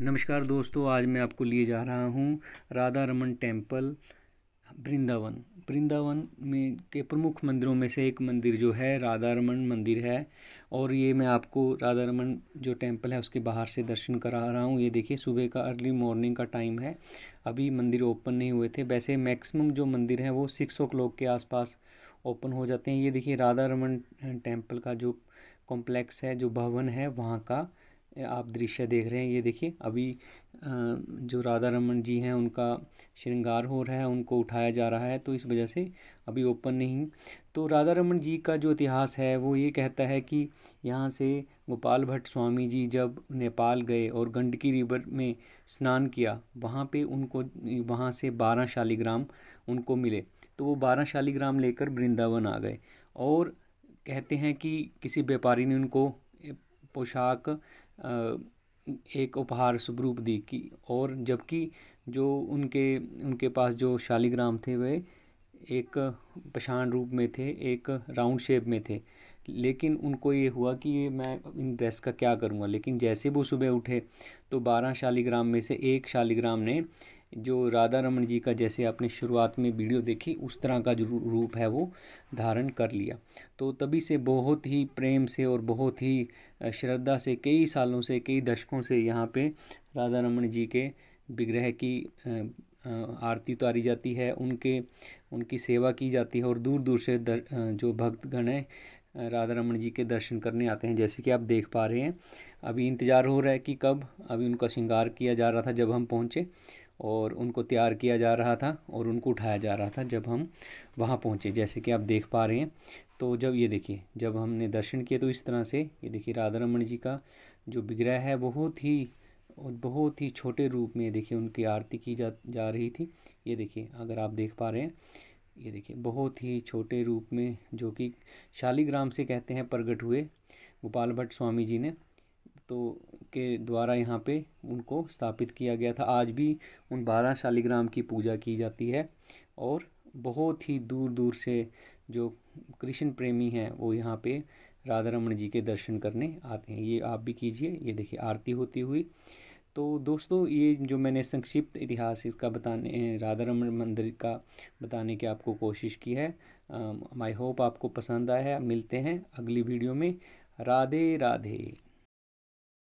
नमस्कार दोस्तों आज मैं आपको लिए जा रहा हूँ राधा रमन टेम्पल वृंदावन वृंदावन में के प्रमुख मंदिरों में से एक मंदिर जो है राधा रमन मंदिर है और ये मैं आपको राधा रमन जो टेम्पल है उसके बाहर से दर्शन करा रहा हूँ ये देखिए सुबह का अर्ली मॉर्निंग का टाइम है अभी मंदिर ओपन नहीं हुए थे वैसे मैक्सिमम जो मंदिर हैं वो सिक्स ओ क्लॉक के आसपास ओपन हो जाते हैं ये देखिए राधा रमन टेम्पल का जो कॉम्प्लेक्स है जो भवन है वहाँ का आप दृश्य देख रहे हैं ये देखिए अभी जो राधा रमन जी हैं उनका श्रृंगार हो रहा है उनको उठाया जा रहा है तो इस वजह से अभी ओपन नहीं तो राधा रमन जी का जो इतिहास है वो ये कहता है कि यहाँ से गोपाल भट्ट स्वामी जी जब नेपाल गए और गंडकी रिवर में स्नान किया वहाँ पे उनको वहाँ से बारह शालीग्राम उनको मिले तो वो बारह शालीग्राम लेकर वृंदावन आ गए और कहते हैं कि किसी व्यापारी ने उनको पोशाक एक उपहार स्वरूप दी कि और जबकि जो उनके उनके पास जो शालिग्राम थे वे एक पछाण रूप में थे एक राउंड शेप में थे लेकिन उनको ये हुआ कि ये मैं इन ड्रेस का क्या करूँगा लेकिन जैसे वो सुबह उठे तो बारह शालिग्राम में से एक शालिग्राम ने जो राधा रमन जी का जैसे आपने शुरुआत में वीडियो देखी उस तरह का जो रूप है वो धारण कर लिया तो तभी से बहुत ही प्रेम से और बहुत ही श्रद्धा से कई सालों से कई दशकों से यहाँ पे राधा रमन जी के विग्रह की आरती उतारी जाती है उनके उनकी सेवा की जाती है और दूर दूर से दर, जो भक्तगण हैं राधा रमन जी के दर्शन करने आते हैं जैसे कि आप देख पा रहे हैं अभी इंतज़ार हो रहा है कि कब अभी उनका श्रृंगार किया जा रहा था जब हम पहुँचे और उनको तैयार किया जा रहा था और उनको उठाया जा रहा था जब हम वहाँ पहुँचे जैसे कि आप देख पा रहे हैं तो जब ये देखिए जब हमने दर्शन किए तो इस तरह से ये देखिए राधा रमन जी का जो विग्रह है बहुत ही और बहुत ही छोटे रूप में देखिए उनकी आरती की जा जा रही थी ये देखिए अगर आप देख पा रहे हैं ये देखिए बहुत ही छोटे रूप में जो कि शालीग्राम से कहते हैं प्रगट हुए गोपाल भट्ट स्वामी जी ने तो के द्वारा यहाँ पे उनको स्थापित किया गया था आज भी उन बारह शालिग्राम की पूजा की जाती है और बहुत ही दूर दूर से जो कृष्ण प्रेमी हैं वो यहाँ पे राधा रमन जी के दर्शन करने आते हैं ये आप भी कीजिए ये देखिए आरती होती हुई तो दोस्तों ये जो मैंने संक्षिप्त इतिहास इसका बताने राधा रमन मंदिर का बताने की आपको कोशिश की है आई होप आपको पसंद आया है मिलते हैं अगली वीडियो में राधे राधे